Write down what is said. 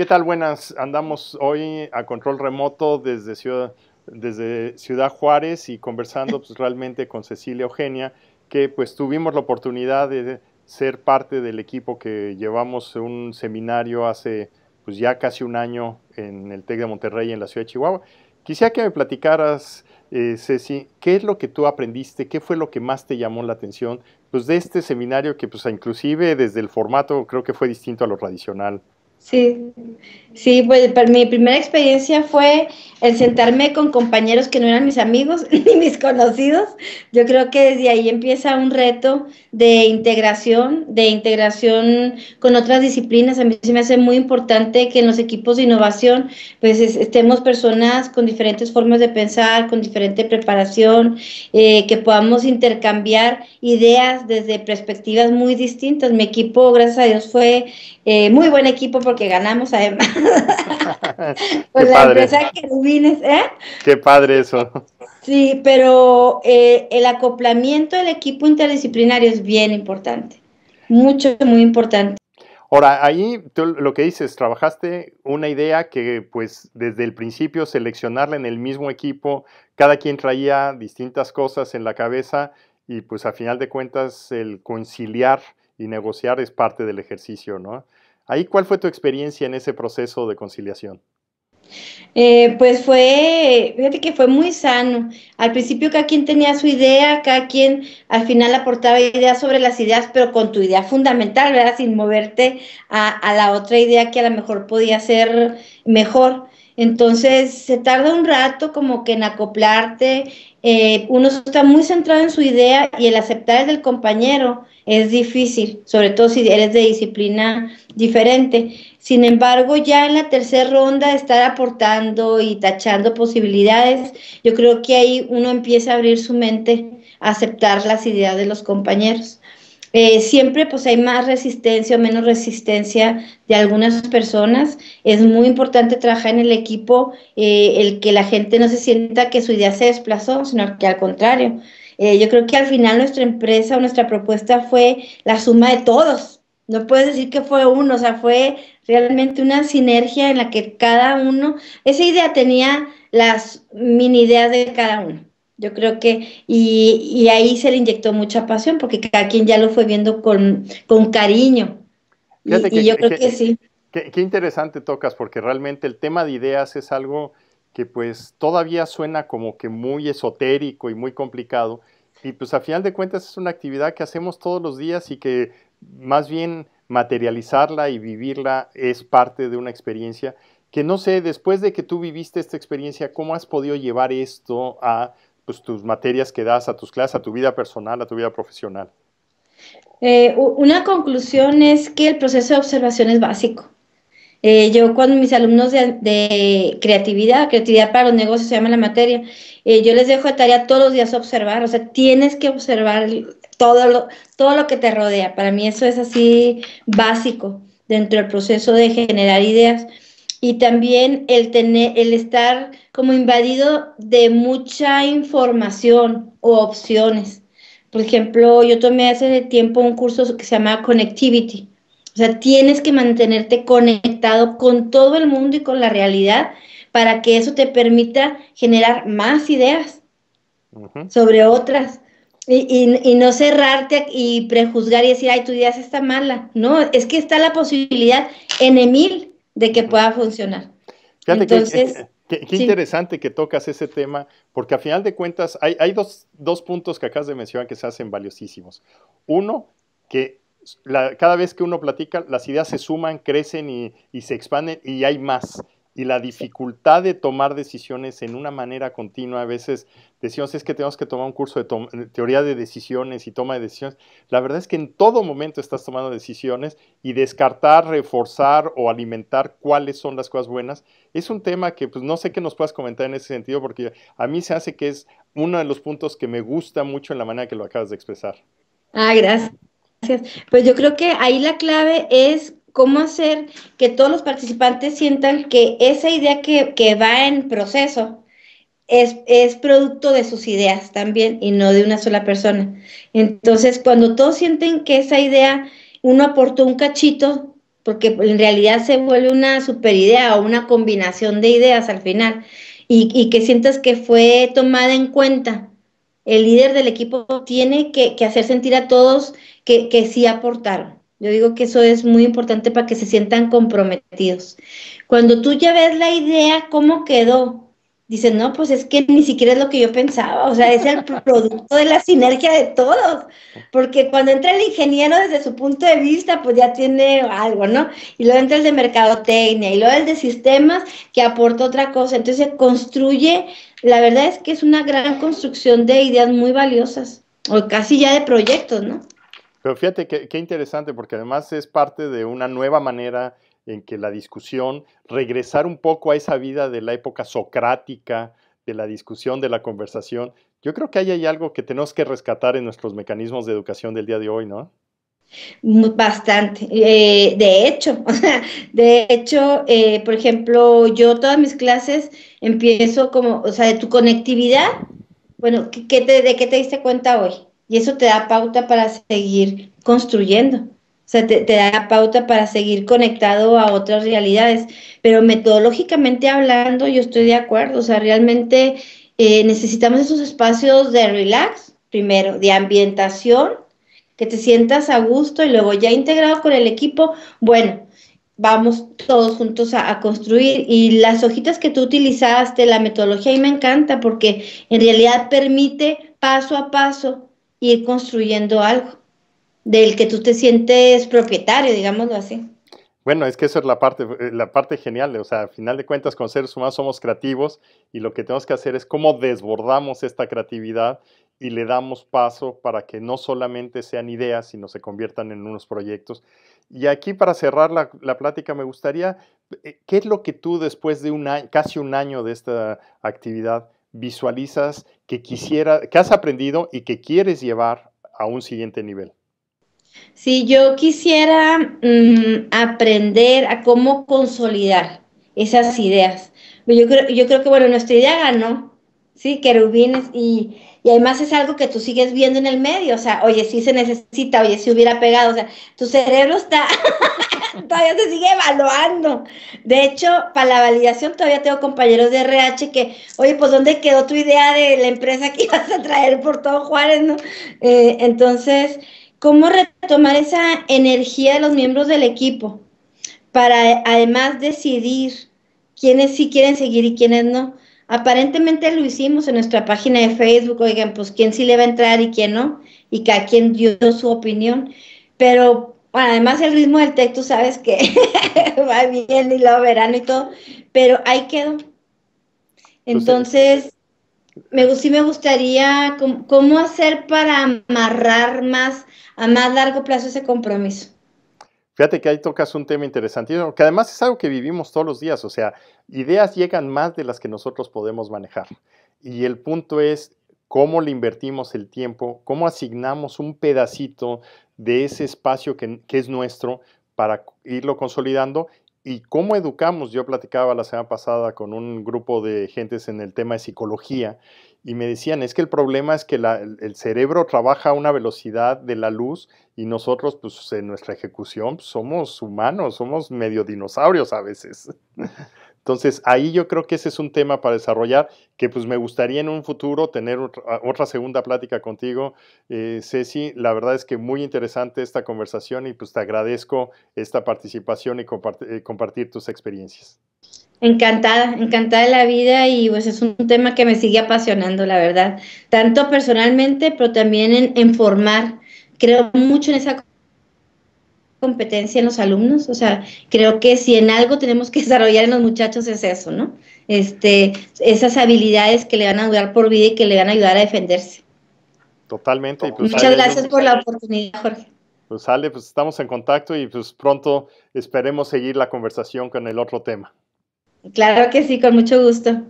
¿Qué tal? Buenas. Andamos hoy a control remoto desde Ciudad, desde Ciudad Juárez y conversando pues, realmente con Cecilia Eugenia, que pues tuvimos la oportunidad de ser parte del equipo que llevamos un seminario hace pues ya casi un año en el TEC de Monterrey, en la ciudad de Chihuahua. Quisiera que me platicaras, eh, Ceci, ¿qué es lo que tú aprendiste? ¿Qué fue lo que más te llamó la atención? Pues de este seminario que pues inclusive desde el formato creo que fue distinto a lo tradicional. Sí, sí, pues mi primera experiencia fue el sentarme con compañeros que no eran mis amigos ni mis conocidos. Yo creo que desde ahí empieza un reto de integración, de integración con otras disciplinas. A mí se me hace muy importante que en los equipos de innovación pues estemos personas con diferentes formas de pensar, con diferente preparación, eh, que podamos intercambiar ideas desde perspectivas muy distintas. Mi equipo, gracias a Dios, fue eh, muy buen equipo porque ganamos además. pues la padre. empresa Querubines, ¿eh? Qué padre eso. Sí, pero eh, el acoplamiento del equipo interdisciplinario es bien importante. Mucho, muy importante. Ahora, ahí tú lo que dices, trabajaste una idea que pues desde el principio seleccionarla en el mismo equipo, cada quien traía distintas cosas en la cabeza y pues a final de cuentas el conciliar y negociar es parte del ejercicio, ¿no? Ahí, ¿cuál fue tu experiencia en ese proceso de conciliación? Eh, pues fue, fíjate que fue muy sano. Al principio cada quien tenía su idea, cada quien al final aportaba ideas sobre las ideas, pero con tu idea fundamental, ¿verdad? Sin moverte a, a la otra idea que a lo mejor podía ser mejor. Entonces se tarda un rato como que en acoplarte, eh, uno está muy centrado en su idea y el aceptar el del compañero es difícil, sobre todo si eres de disciplina diferente. Sin embargo, ya en la tercera ronda estar aportando y tachando posibilidades, yo creo que ahí uno empieza a abrir su mente a aceptar las ideas de los compañeros. Eh, siempre pues hay más resistencia o menos resistencia de algunas personas. Es muy importante trabajar en el equipo, eh, el que la gente no se sienta que su idea se desplazó, sino que al contrario. Eh, yo creo que al final nuestra empresa o nuestra propuesta fue la suma de todos. No puedes decir que fue uno, o sea, fue realmente una sinergia en la que cada uno, esa idea tenía las mini ideas de cada uno. Yo creo que, y, y, ahí se le inyectó mucha pasión, porque cada quien ya lo fue viendo con, cariño. Y, yo creo que, sí. Qué, qué, interesante tocas, porque realmente el tema de ideas es algo que pues todavía suena como que muy esotérico y muy complicado. Y pues a final de cuentas es una actividad que hacemos todos los días y que más bien materializarla y vivirla es parte de una experiencia que no sé, después de que tú viviste esta experiencia, ¿cómo has podido llevar esto a pues, tus materias que das a tus clases, a tu vida personal, a tu vida profesional? Eh, una conclusión es que el proceso de observación es básico. Eh, yo cuando mis alumnos de, creatividad, creatividad para los negocios se llama la materia, eh, yo les dejo de tarea todos los días observar, o sea, tienes que observar todo todo lo que te rodea. Para mí eso es así básico dentro del proceso de generar ideas y también el, tener, el estar como invadido de mucha información o opciones. Por ejemplo, yo tomé hace tiempo un curso que se llama Connectivity. O sea, tienes que mantenerte conectado con todo el mundo y con la realidad para que eso te permita generar más ideas sobre otras. Y, no cerrarte y prejuzgar y decir, ay, tu idea está mala. No, es que está la posibilidad en Emil de que pueda funcionar. Entonces, eh, Qué, interesante que tocas ese tema, porque a final de cuentas hay, hay dos, puntos que acabas de mencionar que se hacen valiosísimos. Uno, que cada vez que uno platica, las ideas se suman, crecen y, y se expanden y hay más y la dificultad de tomar decisiones en una manera continua. A veces decimos, es que tenemos que tomar un curso de teoría de decisiones y toma de decisiones. La verdad es que en todo momento estás tomando decisiones y descartar, reforzar o alimentar cuáles son las cosas buenas. Es un tema que pues, no sé qué nos puedas comentar en ese sentido, porque a mí se hace que es uno de los puntos que me gusta mucho en la manera que lo acabas de expresar. Ah, gracias. Pues yo creo que ahí la clave es cómo hacer que todos los participantes sientan que esa idea que, va en proceso es, producto de sus ideas también y no de una sola persona. Entonces, cuando todos sienten que esa idea, uno aportó un cachito, porque en realidad se vuelve una superidea o una combinación de ideas al final, y, que sientas que fue tomada en cuenta. El líder del equipo tiene que, hacer sentir a todos que sí aportaron. Yo digo que eso es muy importante para que se sientan comprometidos. Cuando tú ya ves la idea, cómo quedó, dicen, no, pues es que ni siquiera es lo que yo pensaba, o sea, es el producto de la sinergia de todos, porque cuando entra el ingeniero desde su punto de vista, pues ya tiene algo, ¿no? Y luego entra el de mercadotecnia y luego el de sistemas que aporta otra cosa, entonces se construye, la verdad es que es una gran construcción de ideas muy valiosas, o casi ya de proyectos, ¿no? Pero fíjate qué interesante, porque además es parte de una nueva manera en que la discusión, regresar un poco a esa vida de la época socrática, de la discusión, de la conversación. Yo creo que ahí hay algo que tenemos que rescatar en nuestros mecanismos de educación del día de hoy, ¿no? Bastante. Eh, de hecho, de hecho, eh, por ejemplo, yo todas mis clases empiezo como, o sea, de tu conectividad. Bueno, ¿qué ¿de qué te diste cuenta hoy? y eso te da pauta para seguir construyendo. O sea, te, da pauta para seguir conectado a otras realidades. Pero metodológicamente hablando, yo estoy de acuerdo. O sea, realmente eh, necesitamos esos espacios de relax, primero, de ambientación, que te sientas a gusto y luego ya integrado con el equipo, bueno, vamos todos juntos a, construir. Y las hojitas que tú utilizaste, la metodología, y me encanta porque en realidad permite paso a paso ir construyendo algo del que tú te sientes propietario, digámoslo así. Bueno, es que esa es la parte, eh, la parte genial, o sea, al final de cuentas con seres humanos somos creativos y lo que tenemos que hacer es cómo desbordamos esta creatividad y le damos paso para que no solamente sean ideas, sino se conviertan en unos proyectos. Y aquí para cerrar la, plática me gustaría, eh, ¿qué es lo que tú después de un casi un año de esta actividad, visualizas que quisiera, que has aprendido y que quieres llevar a un siguiente nivel? sí, yo quisiera mm, aprender a cómo consolidar esas ideas. Yo creo, yo creo que, bueno, nuestra idea ganó, ¿sí? Querubines y y además es algo que tú sigues viendo en el medio, o sea, oye, sí se necesita, oye, si hubiera pegado, o sea, tu cerebro está, todavía se sigue evaluando. De hecho, para la validación todavía tengo compañeros de RH que, oye, pues ¿dónde quedó tu idea de la empresa que ibas a traer por todo Juárez, no? Eh, entonces, ¿cómo retomar esa energía de los miembros del equipo para además decidir quiénes sí quieren seguir y quiénes no? Aparentemente lo hicimos en nuestra página de Facebook, oigan, pues quién sí le va a entrar y quién no, y cada quien dio su opinión, pero además el ritmo del texto, sabes que va bien y lo verano y todo, pero ahí quedó. Entonces, me, sí me gustaría cómo hacer para amarrar más a más largo plazo ese compromiso. Fíjate que ahí tocas un tema interesantísimo, que además es algo que vivimos todos los días, o sea, ideas llegan más de las que nosotros podemos manejar. Y el punto es cómo le invertimos el tiempo, cómo asignamos un pedacito de ese espacio que, que es nuestro para irlo consolidando y cómo educamos. Yo platicaba la semana pasada con un grupo de gentes en el tema de psicología y me decían, es que el problema es que el cerebro trabaja a una velocidad de la luz y nosotros, pues en nuestra ejecución, pues, somos humanos, somos medio dinosaurios a veces. Entonces, ahí yo creo que ese es un tema para desarrollar, que pues me gustaría en un futuro tener ah, otra segunda plática contigo, eh, Ceci. La verdad es que muy interesante esta conversación y pues te agradezco esta participación y eh, compartir tus experiencias. Encantada, encantada de la vida y pues es un tema que me sigue apasionando, la verdad. Tanto personalmente, pero también en, formar. Creo mucho en esa competencia en los alumnos, o sea, creo que si en algo tenemos que desarrollar en los muchachos es eso, ¿no? Este, esas habilidades que le van a ayudar por vida y que le van a ayudar a defenderse. Totalmente. Pues, Muchas gracias por la oportunidad, Jorge. Pues sale, pues estamos en contacto y pues pronto esperemos seguir la conversación con el otro tema. Claro que sí, con mucho gusto.